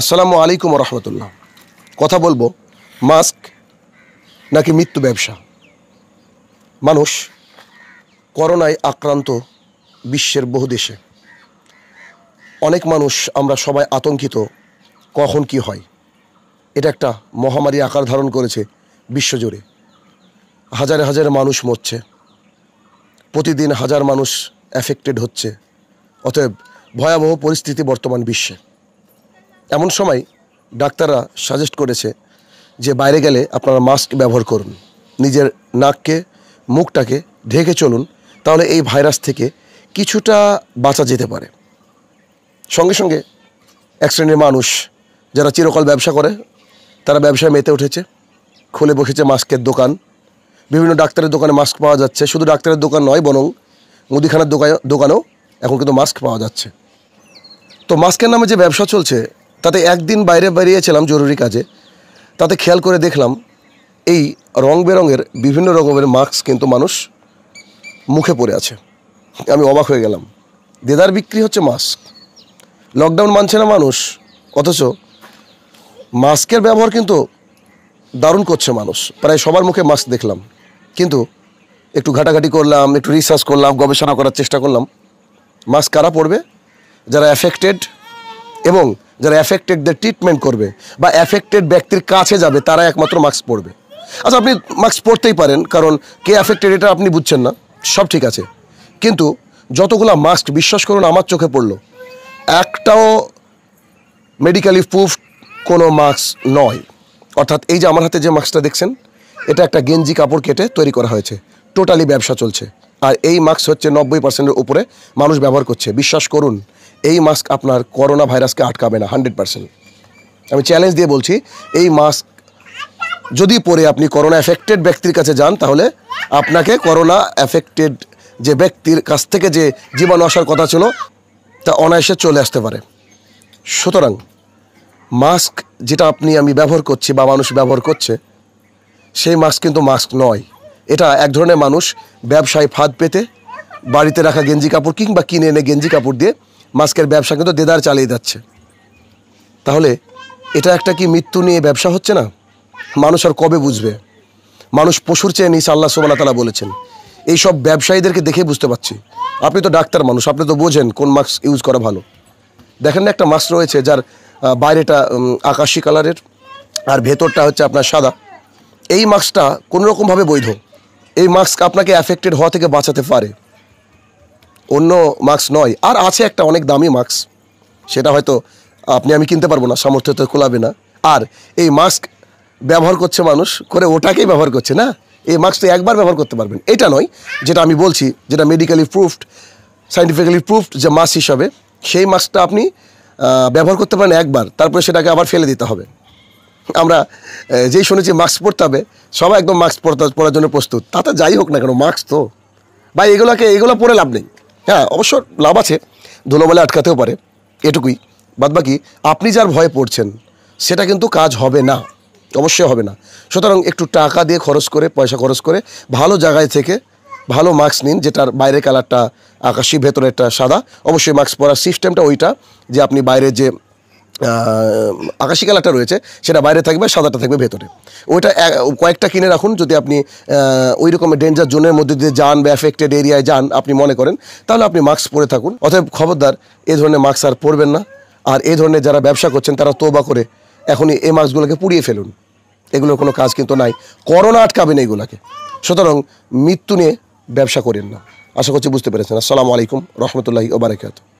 আসসালামু আলাইকুম রহমতুল্লাহ কথা বলবো মাস্ক নাকি মৃত্যু ব্যবসা মানুষ করোনায় আক্রান্ত বিশ্বের বহু দেশে অনেক মানুষ আমরা সবাই আতঙ্কিত কখন কি হয় এটা একটা মহামারী আকার ধারণ করেছে বিশ্বজুড়ে হাজার হাজার মানুষ মরছে প্রতিদিন হাজার মানুষ অ্যাফেক্টেড হচ্ছে অতএব ভয়াবহ পরিস্থিতি বর্তমান বিশ্বে এমন সময় ডাক্তাররা সাজেস্ট করেছে যে বাইরে গেলে আপনারা মাস্ক ব্যবহার করুন নিজের নাককে মুখটাকে ঢেকে চলুন তাহলে এই ভাইরাস থেকে কিছুটা বাঁচা যেতে পারে সঙ্গে সঙ্গে এক শ্রেণীর মানুষ যারা চিরকাল ব্যবসা করে তারা ব্যবসায় মেতে উঠেছে খুলে বসেছে মাস্কের দোকান বিভিন্ন ডাক্তারের দোকানে মাস্ক পাওয়া যাচ্ছে শুধু ডাক্তারের দোকান নয় বরং মুদিখানার দোকান দোকানেও এখন কিন্তু মাস্ক পাওয়া যাচ্ছে তো মাস্কের নামে যে ব্যবসা চলছে তাতে একদিন বাইরে বেরিয়েছিলাম জরুরি কাজে তাতে খেয়াল করে দেখলাম এই রং বেরঙের বিভিন্ন রকমের মাস্ক কিন্তু মানুষ মুখে পড়ে আছে আমি অবাক হয়ে গেলাম দেদার বিক্রি হচ্ছে মাস্ক লকডাউন মানছে না মানুষ অথচ মাস্কের ব্যবহার কিন্তু দারুণ করছে মানুষ প্রায় সবার মুখে মাস্ক দেখলাম কিন্তু একটু ঘাটাঘাটি করলাম একটু রিসার্চ করলাম গবেষণা করার চেষ্টা করলাম মাস্ক কারা পড়বে যারা অ্যাফেক্টেড এবং যারা অ্যাফেক্টেডদের ট্রিটমেন্ট করবে বা অ্যাফেক্টেড ব্যক্তির কাছে যাবে তারা একমাত্র মাস্ক পরবে আচ্ছা আপনি মাস্ক পরতেই পারেন কারণ কে অ্যাফেক্টেড এটা আপনি বুঝছেন না সব ঠিক আছে কিন্তু যতগুলো মাস্ক বিশ্বাস করুন আমার চোখে পড়লো একটাও মেডিকেলি প্রুফ কোনো মাস্ক নয় অর্থাৎ এই যে আমার হাতে যে মাস্কটা দেখছেন এটা একটা গেঞ্জি কাপড় কেটে তৈরি করা হয়েছে টোটালি ব্যবসা চলছে আর এই মাস্ক হচ্ছে নব্বই পার্সেন্টের উপরে মানুষ ব্যবহার করছে বিশ্বাস করুন এই মাস্ক আপনার করোনা ভাইরাসকে আটকাবে না হান্ড্রেড পার্সেন্ট আমি চ্যালেঞ্জ দিয়ে বলছি এই মাস্ক যদি পরে আপনি করোনা এফেক্টেড ব্যক্তির কাছে যান তাহলে আপনাকে করোনা এফেক্টেড যে ব্যক্তির কাছ থেকে যে জীবাণু আসার কথা ছিল তা অনায়াসে চলে আসতে পারে সুতরাং মাস্ক যেটা আপনি আমি ব্যবহার করছি বা মানুষ ব্যবহার করছে সেই মাস্ক কিন্তু মাস্ক নয় এটা এক ধরনের মানুষ ব্যবসায় ফাঁদ পেতে বাড়িতে রাখা গেঞ্জি কাপড় কিংবা কিনে এনে গেঞ্জি কাপড় দিয়ে মাস্কের ব্যবসা কিন্তু দেদার চালিয়ে যাচ্ছে তাহলে এটা একটা কি মৃত্যু নিয়ে ব্যবসা হচ্ছে না মানুষ আর কবে বুঝবে মানুষ পশুর চেয়ে নিস আল্লাহ সুবাল্লা তালা বলেছেন এই সব ব্যবসায়ীদেরকে দেখে বুঝতে পারছি আপনি তো ডাক্তার মানুষ আপনি তো বোঝেন কোন মাস্ক ইউজ করা ভালো দেখেন না একটা মাস্ক রয়েছে যার বাইরেটা আকাশি কালারের আর ভেতরটা হচ্ছে আপনার সাদা এই মাস্কটা কোনোরকমভাবে বৈধ এই মাস্ক আপনাকে অ্যাফেক্টেড হওয়া থেকে বাঁচাতে পারে অন্য মাস্ক নয় আর আছে একটা অনেক দামি মাস্ক সেটা হয়তো আপনি আমি কিনতে পারবো না সামর্থ্য তো খোলাবে না আর এই মাস্ক ব্যবহার করছে মানুষ করে ওটাকেই ব্যবহার করছে না এই মাস্ক তো একবার ব্যবহার করতে পারবেন এটা নয় যেটা আমি বলছি যেটা মেডিকেলি প্রুফড সাইন্টিফিক্যালি প্রুফড যে মাস্ক হিসাবে সেই মাস্কটা আপনি ব্যবহার করতে পারেন একবার তারপরে সেটাকে আবার ফেলে দিতে হবে আমরা যেই শুনেছি মাস্ক পরতে হবে সবাই একদম মাস্ক পরতে পরার জন্য প্রস্তুত তাতে যাই হোক না কেন মাস্ক তো বা এগুলোকে এগুলো পরে লাভ নেই হ্যাঁ অবশ্য লাভ আছে ধুলোবালে আটকাতেও পারে এটুকুই বাদবাকি আপনি যার ভয়ে পড়ছেন সেটা কিন্তু কাজ হবে না অবশ্যই হবে না সুতরাং একটু টাকা দিয়ে খরচ করে পয়সা খরচ করে ভালো জায়গায় থেকে ভালো মাস্ক নিন যেটার বাইরে কালারটা আকাশি ভেতরেরটা সাদা অবশ্যই মাস্ক পরার সিস্টেমটা ওইটা যে আপনি বাইরে যে আকাশি কালারটা রয়েছে সেটা বাইরে থাকবে সাদাটা থাকবে ভেতরে ওইটা কয়েকটা কিনে রাখুন যদি আপনি ওই রকমের ডেঞ্জার জোনের মধ্যে দিয়ে যান বা এফেক্টেড এরিয়ায় যান আপনি মনে করেন তাহলে আপনি মাস্ক পরে থাকুন অতএব খবরদার এ ধরনের মাস্ক আর পরবেন না আর এ ধরনের যারা ব্যবসা করছেন তারা তোবা করে এখনই এই মাস্কগুলোকে পুড়িয়ে ফেলুন এগুলোর কোনো কাজ কিন্তু নাই করোনা আটকাবে না এগুলোকে সুতরাং মৃত্যু নিয়ে ব্যবসা করেন না আশা করছি বুঝতে পেরেছেন আসসালামু আলাইকুম রহমতুল্লাহি ওবরাকাত